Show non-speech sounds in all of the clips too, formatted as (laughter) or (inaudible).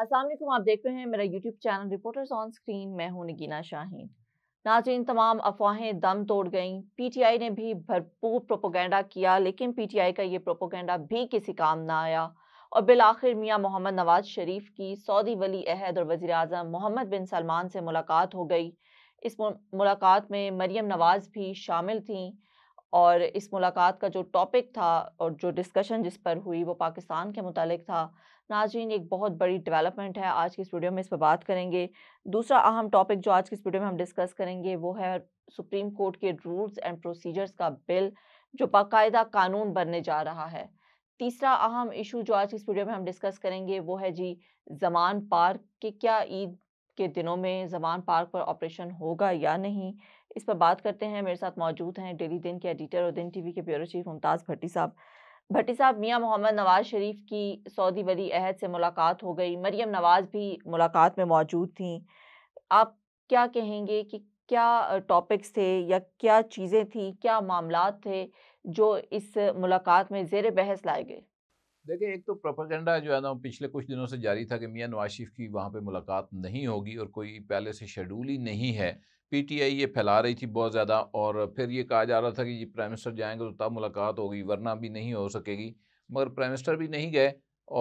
असल आप देख रहे हैं मेरा YouTube channel reporters on screen मैं हूं नगीना शाहीन नाजिन तमाम अफवाहें दम तोड़ गईं पीटीआई ने भी भरपूर प्रोपोगेंडा किया लेकिन पीटीआई का ये प्रोपोगेंडा भी किसी काम ना आया और बिल आखिर मियाँ मोहम्मद नवाज शरीफ की सऊदी वली अहद और वजी अजम मोहम्मद बिन सलमान से मुलाकात हो गई इस मुलाकात में मरीम नवाज भी शामिल थी और इस मुलाकात का जो टॉपिक था और जो डिस्कशन जिस पर हुई वो पाकिस्तान के मुतालिक था नाजीन एक बहुत बड़ी डेवलपमेंट है आज की इस वीडियो में इस पर बात करेंगे दूसरा अहम टॉपिक जो आज की इस वीडियो में हम डिस्कस करेंगे वो है सुप्रीम कोर्ट के रूल्स एंड प्रोसीजर्स का बिल जो बाकायदा कानून बनने जा रहा है तीसरा अहम इशू जो आज की इस वीडियो में हम डिस्कस करेंगे वो है जी जमान पार्क के क्या ईद के दिनों में जमान पार्क पर ऑपरेशन होगा या नहीं इस पर बात करते हैं मेरे साथ मौजूद हैं डेली दिन के एडिटर और दिन टीवी के ब्यूरो चीफ मुमताज़ भट्टी साहब भट्टी साहब मियाँ मोहम्मद नवाज शरीफ की सऊदी वली अहद से मुलाकात हो गई मरियम नवाज भी मुलाकात में मौजूद थी आप क्या कहेंगे कि क्या टॉपिक्स थे या क्या चीज़ें थी क्या मामला थे जो इस मुलाकात में जेर बहस लाए गए देखिए एक तो प्रोपागेंडा जो है ना पिछले कुछ दिनों से जारी था कि मियाँ नवाज शरीफ की वहाँ पे मुलाकात नहीं होगी और कोई पहले से शेड्यूल ही नहीं है पीटीआई ये फैला रही थी बहुत ज़्यादा और फिर ये कहा जा रहा था कि जी प्राइम मिनिस्टर जाएंगे तो तब मुलाकात होगी वरना भी नहीं हो सकेगी मगर प्राइम मिनिस्टर भी नहीं गए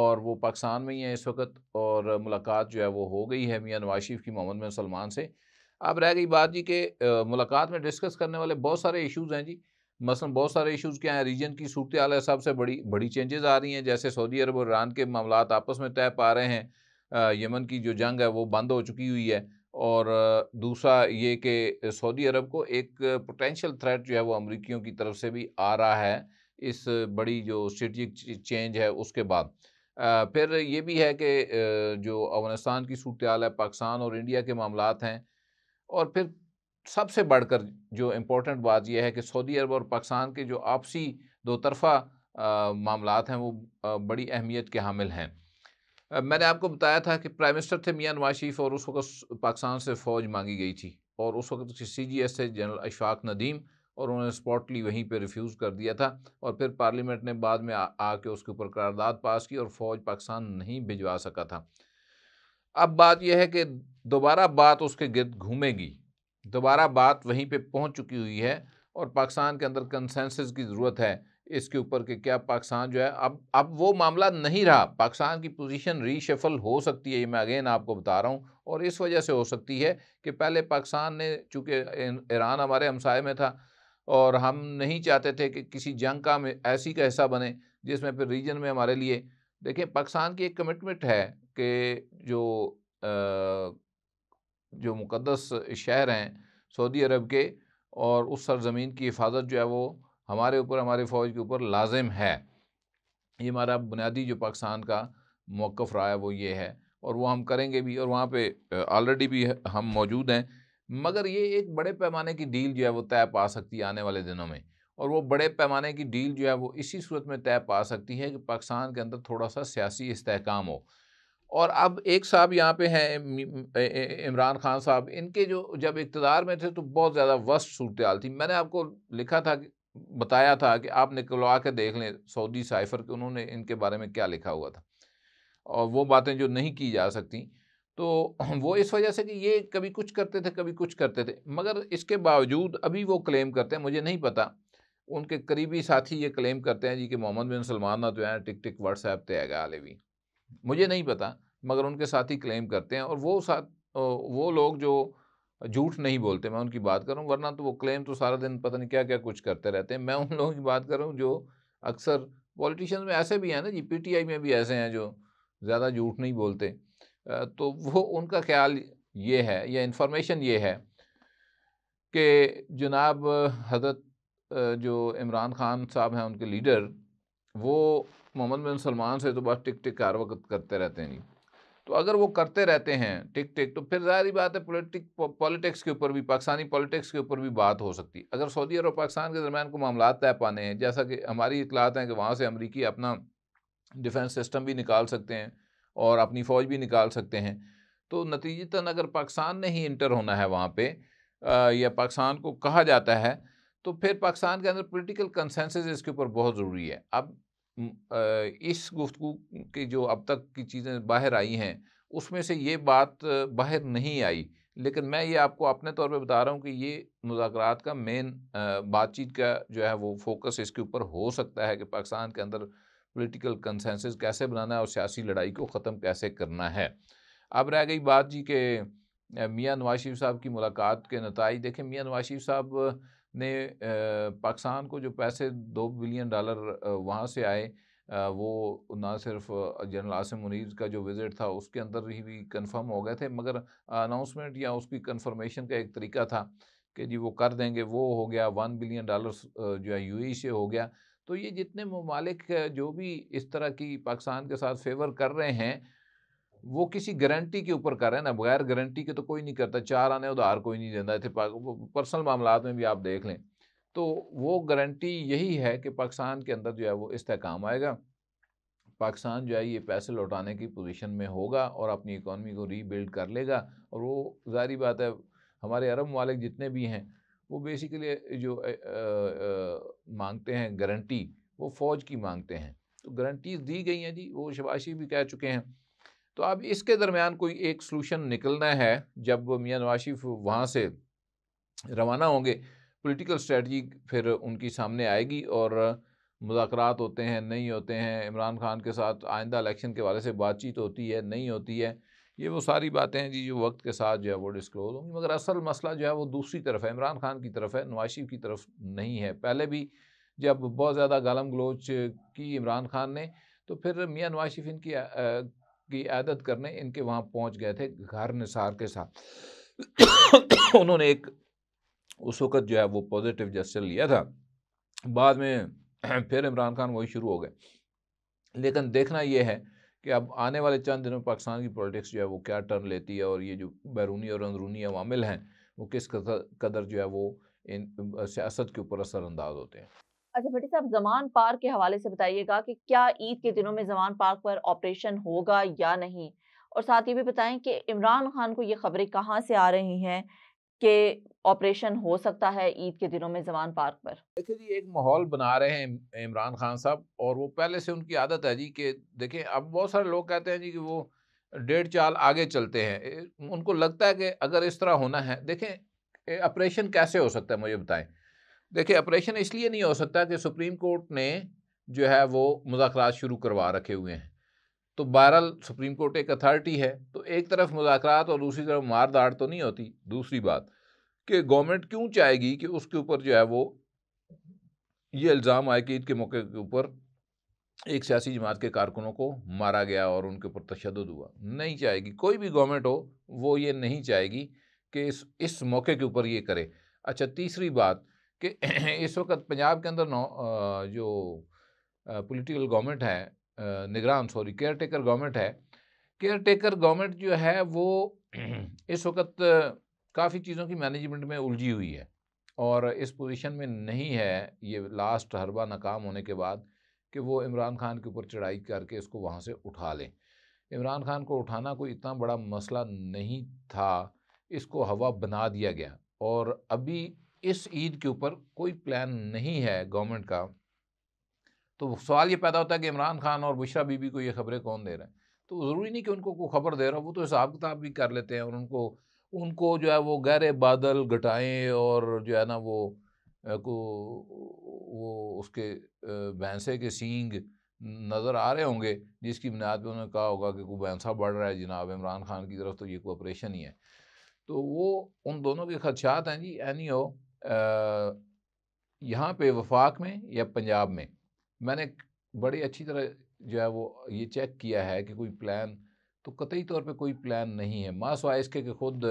और वो पाकिस्तान में ही हैं इस वक्त और मुलाकात जो है वो हो गई है मियाँ नवाज शरीफ की मोहम्मद बिन सलमान से अब रह गई बात जी के मुलाकात में डिस्कस करने वाले बहुत सारे इशूज़ हैं जी मसलन बहुत सारे इशूज़ क्या हैं रीजन की सूरत आल हिसाब से बड़ी बड़ी चेंजेज़ आ रही हैं जैसे सऊदी अरब और ईरान के मामला आपस में तय पा रहे हैं यमन की जो जंग है वो बंद हो चुकी हुई है और दूसरा ये कि सऊदी अरब को एक पोटेंशियल थ्रेट जो है वो अमरीकियों की तरफ से भी आ रहा है इस बड़ी जो स्ट्रेटिक चेंज है उसके बाद फिर ये भी है कि जो अफगानिस्तान की सूरत आल है पाकिस्तान और इंडिया के मामला हैं और फिर सबसे बढ़कर जो इम्पोर्टेंट बात यह है कि सऊदी अरब और पाकिस्तान के जो आपसी दो तरफ़ा मामला हैं वो आ, बड़ी अहमियत के हामिल हैं मैंने आपको बताया था कि प्राइम मिनिस्टर थे मियाँ नवाज शरीफ और उस वक्त पाकिस्तान से फ़ौज मांगी गई थी और उस वक्त सी जी एस थे जनरल अशफाक नदीम और उन्होंने स्पॉटली वहीं पर रिफ्यूज़ कर दिया था और फिर पार्लियामेंट ने बाद में आके उसके ऊपर करारदाद पास की और फ़ौज पाकिस्तान नहीं भिजवा सका था अब बात यह है कि दोबारा बात उसके गिरद घूमेगी दोबारा बात वहीं पे पहुंच चुकी हुई है और पाकिस्तान के अंदर कंसेंसस की ज़रूरत है इसके ऊपर कि क्या पाकिस्तान जो है अब अब वो मामला नहीं रहा पाकिस्तान की पोजीशन रीशफल हो सकती है ये मैं अगेन आपको बता रहा हूँ और इस वजह से हो सकती है कि पहले पाकिस्तान ने चूँकि ईरान हमारे हमसाय में था और हम नहीं चाहते थे कि किसी जंग का ऐसी का हिस्सा बने जिसमें फिर रीजन में हमारे लिए देखें पाकिस्तान की एक कमिटमेंट है कि जो आ, जो मुक़दस शहर हैं सऊदी अरब के और उस सरज़मीन की हिफाजत जो है वो हमारे ऊपर हमारे फ़ौज के ऊपर लाजिम है ये हमारा बुनियादी जो पाकिस्तान का मौक़ रहा है वो ये है और वो हम करेंगे भी और वहाँ पर ऑलरेडी भी हम मौजूद हैं मगर ये एक बड़े पैमाने की डील जो है वो तय पा सकती है आने वाले दिनों में और वो बड़े पैमाने की डील जो है वो इसी सूरत में तय पा सकती है कि पाकिस्तान के अंदर थोड़ा सा सियासी इसकाम हो और अब एक साहब यहाँ पे हैं इमरान खान साहब इनके जो जब इकतदार में थे तो बहुत ज़्यादा वस्त सूरत हाल थी मैंने आपको लिखा था बताया था कि आप निकलवा के देख लें सऊदी साइफर के उन्होंने इनके बारे में क्या लिखा हुआ था और वो बातें जो नहीं की जा सकती तो (clears throat) वो इस वजह से कि ये कभी कुछ करते थे कभी कुछ करते थे मगर इसके बावजूद अभी वो क्लेम करते हैं मुझे नहीं पता उनके करीबी साथी ये क्लेम करते हैं जी कि मोहम्मद बिन सलमान ना तो टिक टिक व्हाट्सएप ते आगा आलेवी मुझे नहीं पता मगर उनके साथ ही क्लेम करते हैं और वो साथ वो लोग जो झूठ नहीं बोलते मैं उनकी बात करूँ वरना तो वो क्लेम तो सारा दिन पता नहीं क्या क्या कुछ करते रहते हैं मैं उन लोगों की बात करूँ जो अक्सर पॉलिटिशियंस में ऐसे भी हैं ना जी पीटीआई में भी ऐसे हैं जो ज़्यादा झूठ नहीं बोलते तो वो उनका ख्याल ये है या इन्फॉर्मेशन ये है कि जनाब हजरत जो इमरान खान साहब हैं उनके लीडर वो मोहम्मद बिन सलमान से तो बस टिक टिक हर वक्त करते रहते हैं जी तो अगर वो करते रहते हैं टिक टिक तो फिर जाहिर बात है पोलिटिक पॉलिटिक्स के ऊपर भी पाकिस्तानी पॉलिटिक्स के ऊपर भी बात हो सकती है अगर सऊदी अरब और पाकिस्तान के दरमियान को मामला तय पाने हैं जैसा कि हमारी इतलात हैं कि वहाँ से अमरीकी अपना डिफेंस सिस्टम भी निकाल सकते हैं और अपनी फ़ौज भी निकाल सकते हैं तो नतीजतन अगर पाकिस्तान ने ही इंटर होना है वहाँ पर या पाकिस्तान को कहा जाता है तो फिर पाकिस्तान के अंदर पॉलिटिकल कंसेंसस इसके ऊपर बहुत ज़रूरी है अब इस गुफ्तु की जो अब तक की चीज़ें बाहर आई हैं उसमें से ये बात बाहर नहीं आई लेकिन मैं ये आपको अपने तौर पे बता रहा हूँ कि ये मुजाकर का मेन बातचीत का जो है वो फोकस इसके ऊपर हो सकता है कि पाकिस्तान के अंदर पॉलिटिकल कंसेंसस कैसे बनाना है और सियासी लड़ाई को ख़त्म कैसे करना है अब रह गई बात जी के मियाँ नवाज शरीफ साहब की मुलाकात के नतज देखें मियाँ नवाज शरीफ साहब ने पाकिस्तान को जो पैसे दो बिलियन डॉलर वहाँ से आए वो ना सिर्फ जनरल आसिम मुनीर का जो विज़िट था उसके अंदर ही भी कंफर्म हो गए थे मगर अनाउंसमेंट या उसकी कंफर्मेशन का एक तरीका था कि जी वो कर देंगे वो हो गया वन बिलियन डॉलर जो है यू से हो गया तो ये जितने ममालिक जो भी इस तरह की पाकिस्तान के साथ फेवर कर रहे हैं वो किसी गारंटी के ऊपर कर रहे हैं ना बगैर गारंटी के तो कोई नहीं करता चार आने उधार कोई नहीं देता इतने पर्सनल मामला में भी आप देख लें तो वो गारंटी यही है कि पाकिस्तान के अंदर जो है वो इस्तेकाम आएगा पाकिस्तान जो है ये पैसे लौटाने की पोजीशन में होगा और अपनी इकॉनमी को रीबिल्ड कर लेगा और वो जारी बात है हमारे अरब ममालिक जितने भी हैं वो बेसिकली जो आ, आ, मांगते हैं गारंटी वो फ़ौज की मांगते हैं तो गारंटीज़ दी गई हैं जी वो शबाशी भी कह चुके हैं तो अब इसके दरमियान कोई एक सलूशन निकलना है जब मियाँ नवाज शरीफ वहाँ से रवाना होंगे पॉलिटिकल स्ट्रेटजी फिर उनकी सामने आएगी और मुजाकरात होते हैं नहीं होते हैं इमरान खान के साथ आइंदा इलेक्शन के वाले से बातचीत होती है नहीं होती है ये वो सारी बातें हैं जी जो वक्त के साथ जो है वो डिस्क्लोज होंगी मगर असल मसला जो है वो दूसरी तरफ है इमरान खान की तरफ है नवाज शरीफ की तरफ नहीं है पहले भी जब बहुत ज़्यादा गालम गलोच की इमरान खान ने तो फिर मियाँ नवाज शरीफ इनकी की आदत करने इनके वहाँ पहुँच गए थे घर निसार के साथ (coughs) उन्होंने एक उस वक़्त जो है वो पॉजिटिव जस्टर लिया था बाद में (coughs) फिर इमरान खान वही शुरू हो गए लेकिन देखना यह है कि अब आने वाले चंद दिनों में पाकिस्तान की पॉलिटिक्स जो है वो क्या टर्न लेती है और ये जो बैरूनी और अंदरूनी अवामिल हैं वो किस कदर जो है वो इन सियासत के ऊपर असरअंदाज होते हैं अच्छा बेटी साहब जमान पार्क के हवाले से बताइएगा कि क्या ईद के दिनों में जमान पार्क पर ऑपरेशन होगा या नहीं और साथ ये भी बताएं कि इमरान खान को ये खबरें कहाँ से आ रही हैं कि ऑपरेशन हो सकता है ईद के दिनों में जमान पार्क पर देखिए जी एक माहौल बना रहे हैं इमरान खान साहब और वो पहले से उनकी आदत है जी कि देखें अब बहुत सारे लोग कहते हैं जी कि वो डेढ़ चाल आगे चलते हैं उनको लगता है कि अगर इस तरह होना है देखें ऑपरेशन कैसे हो सकता है मुझे बताएं देखिए ऑपरेशन इसलिए नहीं हो सकता कि सुप्रीम कोर्ट ने जो है वो मुजाकर शुरू करवा रखे हुए हैं तो बहरहाल सुप्रीम कोर्ट एक अथॉरिटी है तो एक तरफ मुजाकर और दूसरी तरफ मार दाड़ तो नहीं होती दूसरी बात कि गवर्नमेंट क्यों चाहेगी कि उसके ऊपर जो है वो ये इल्ज़ाम आए कि ईद के मौके के ऊपर एक सियासी जमात के कारकुनों को मारा गया और उनके ऊपर तशद हुआ नहीं चाहेगी कोई भी गवर्नमेंट हो वो ये नहीं चाहेगी कि इस इस मौके के ऊपर ये करे अच्छा तीसरी बात कि (clears throat) इस वक्त पंजाब के अंदर नौ जो पॉलिटिकल गवर्नमेंट है निगरान सॉरी केयर टेकर गवर्नमेंट है केयर टेकर गवर्नमेंट जो है वो (clears throat) इस वक्त काफ़ी चीज़ों की मैनेजमेंट में उलझी हुई है और इस पोजीशन में नहीं है ये लास्ट हरबा नाकाम होने के बाद कि वो इमरान खान के ऊपर चढ़ाई करके इसको वहाँ से उठा लें इमरान खान को उठाना कोई इतना बड़ा मसला नहीं था इसको हवा बना दिया गया और अभी इस ईद के ऊपर कोई प्लान नहीं है गवर्नमेंट का तो सवाल ये पैदा होता है कि इमरान खान और बुशरा बीबी को ये खबरें कौन दे रहे हैं तो ज़रूरी नहीं कि उनको कोई खबर दे रहा वो तो हिसाब किताब भी कर लेते हैं और उनको उनको जो है वो गहरे बादल घटाएँ और जो है ना वो को वो उसके भैंसे के सींग नज़र आ रहे होंगे जिसकी बुनियाद पर उन्होंने कहा होगा कि कोई भैंसा बढ़ रहा है जनाब इमरान खान की तरफ तो ये कोई ऑपरेशन ही है तो वो उन दोनों के खदशात हैं जी एनी हो यहाँ पे वफाक में या पंजाब में मैंने बड़ी अच्छी तरह जो है वो ये चेक किया है कि कोई प्लान तो कतई तौर पे कोई प्लान नहीं है मासवा इसके कि खुद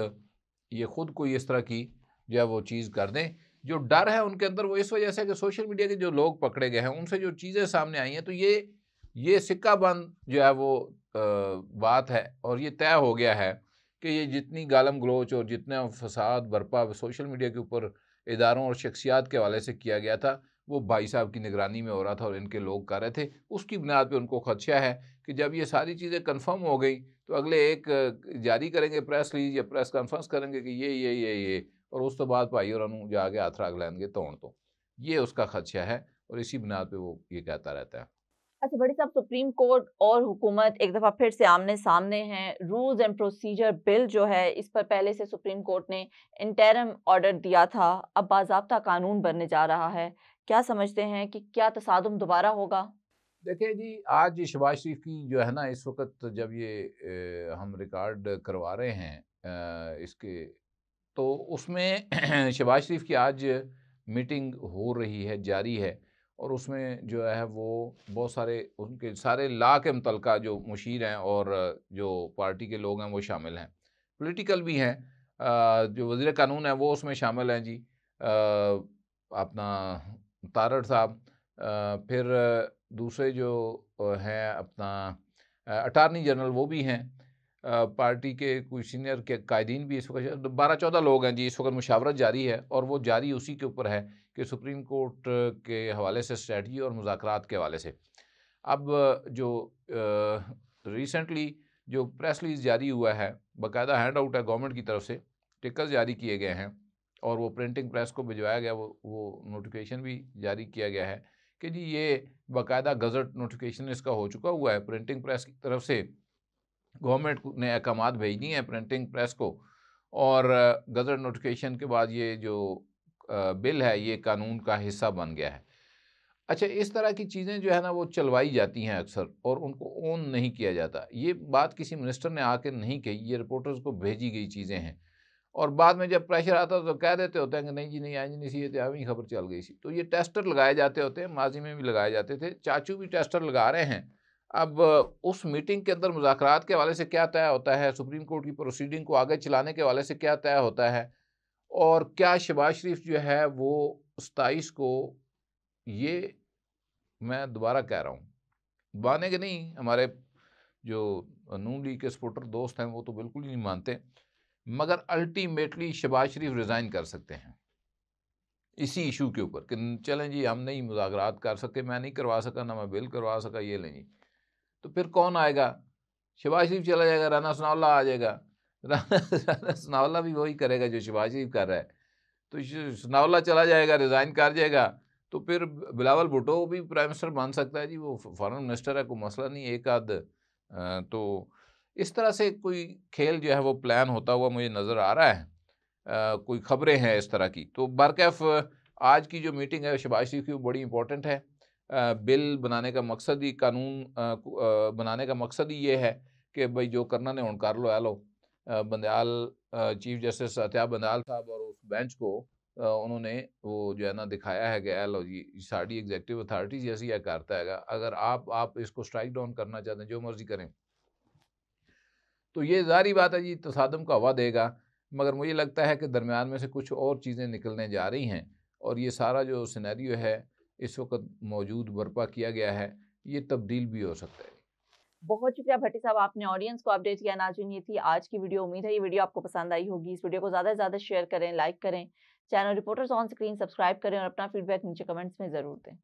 ये खुद कोई इस तरह की जो है वो चीज़ कर दें जो डर है उनके अंदर वो इस वजह से कि सोशल मीडिया के जो लोग पकड़े गए हैं उनसे जो चीज़ें सामने आई हैं तो ये ये सिक्का बंद जो है वो आ, बात है और ये तय हो गया है कि ये जितनी गालम गलोच और जितना फसाद बर्पा सोशल मीडिया के ऊपर इदारों और शख्सियात के हवाले से किया गया था वो भाई साहब की निगरानी में हो रहा था और इनके लोग कर रहे थे उसकी बुनियाद पर उनको खदशा है कि जब ये सारी चीज़ें कन्फर्म हो गई तो अगले एक जारी करेंगे प्रेस रिलीज या प्रेस कॉन्फ्रेंस करेंगे कि ये ये ये ये और उस तो बाद भाई और अनु जाके हथ राग तोड़ तो ये उसका खदशा है और इसी बुनियाद पर वो ये कहता रहता है अच्छा बड़ी साहब सुप्रीम कोर्ट और हुकूमत एक दफ़ा फिर से आमने सामने हैं रूल्स एंड प्रोसीजर बिल जो है इस पर पहले से सुप्रीम कोर्ट ने इंटरम ऑर्डर दिया था अब बाबा कानून बनने जा रहा है क्या समझते हैं कि क्या तसादम दोबारा होगा देखिए जी आज शबाज शरीफ की जो है ना इस वक्त जब ये हम रिकॉर्ड करवा रहे हैं इसके तो उसमें (clears throat) शबाज शरीफ की आज मीटिंग हो रही है जारी है और उसमें जो है वो बहुत सारे उनके सारे ला के मुतलका जो मुशीर हैं और जो पार्टी के लोग हैं वो शामिल हैं पोलिटिकल भी हैं जो वजीर कानून है वो उसमें शामिल हैं जी अपना तारड़ साहब फिर दूसरे जो हैं अपना अटारनी जनरल वो भी हैं पार्टी के कुछ सीनियर के कायदीन भी इस वक्त बारह चौदह लोग हैं जी इस वक्त मुशावरत जारी है और वो जारी उसी के ऊपर है कि सुप्रीम कोर्ट के हवाले से स्ट्रेटी और मुजाकर के हवाले से अब जो रिसेंटली जो प्रेस रिलीज जारी हुआ है बाकायदा हैंड आउट है गवर्नमेंट की तरफ से टिकर्स जारी किए गए हैं और वो प्रिंटिंग प्रेस को भिजवाया गया वो वो नोटिफिकेशन भी जारी किया गया है कि जी ये बाकायदा गज़ट नोटिफिकेशन इसका हो चुका हुआ है प्रिंटिंग प्रेस की तरफ से गवर्नमेंट ने अहकाम भेज दिए हैं प्रिंटिंग प्रेस को और गज़ट नोटिफिकेशन के बाद ये जो बिल है ये कानून का हिस्सा बन गया है अच्छा इस तरह की चीज़ें जो है ना वो चलवाई जाती हैं अक्सर और उनको ओन नहीं किया जाता ये बात किसी मिनिस्टर ने आके नहीं कही ये रिपोर्टर्स को भेजी गई चीज़ें हैं और बाद में जब प्रेशर आता तो कह देते होते हैं कि नहीं जी नहीं आई जी नहीं सी तो ही खबर चल गई सी तो ये टेस्टर लगाए जाते होते हैं माजी में भी लगाए जाते थे चाचू भी टेस्टर लगा रहे हैं अब उस मीटिंग के अंदर मुजाकर के हवाले से क्या तय होता है सुप्रीम कोर्ट की प्रोसीडिंग को आगे चलाने के हवाले से क्या तय होता है और क्या शहबाज शरीफ जो है वो सताइस को ये मैं दोबारा कह रहा हूँ माने के नहीं हमारे जो नून लीग के सपोर्टर दोस्त हैं वो तो बिल्कुल ही नहीं मानते मगर अल्टीमेटली शहबाज शरीफ रिज़ाइन कर सकते हैं इसी इशू के ऊपर कि चलें जी हम नहीं मुजाकरात कर सकते मैं नहीं करवा सका ना मैं बिल करवा सका ये लें जी तो फिर कौन आएगा शहबाज शरीफ चला जाएगा राना सनाउल्ला आ जाएगा सनावला (laughs) भी वही करेगा जो शिवाज शरीफ कर रहा है तो सनावला चला जाएगा रिज़ाइन कर जाएगा तो फिर बिलावल भुटो भी प्राइम मिनिस्टर बन सकता है जी वो फॉरेन मिनिस्टर है कोई मसला नहीं एक आध तो इस तरह से कोई खेल जो है वो प्लान होता हुआ मुझे नज़र आ रहा है आ, कोई खबरें हैं इस तरह की तो बरकैफ आज की जो मीटिंग है शबाज शरीफ की वो बड़ी इंपॉर्टेंट है आ, बिल बनाने का मकसद ही कानून आ, बनाने का मकसद ही ये है कि भाई जो करना ने उन कर लो आ लो बंदयाल चीफ जस्टिस सत्या बंदयाल साहब और उस बेंच को उन्होंने वो जो है ना दिखाया है कि एलो जी साड़ी एग्जेक्टिव अथॉरिटी जैसी यह करता है अगर आप आप इसको स्ट्राइक डाउन करना चाहते हैं जो मर्जी करें तो ये जारी बात है जी तसादम का हवा देगा मगर मुझे लगता है कि दरमियान में से कुछ और चीज़ें निकलने जा रही हैं और ये सारा जो सिनेरियो है इस वक्त मौजूद बर्पा किया गया है ये तब्दील भी हो सकता है बहुत शुक्रिया भट्टी साहब आपने ऑडियंस को अपडेट किया नाजुन ये थी आज की वीडियो उम्मीद है ये वीडियो आपको पसंद आई होगी इस वीडियो को ज़्यादा से ज़्यादा शेयर करें लाइक करें channel reporters on screen subscribe करें और अपना फीडबैक नीचे कमेंट्स में ज़रूर दें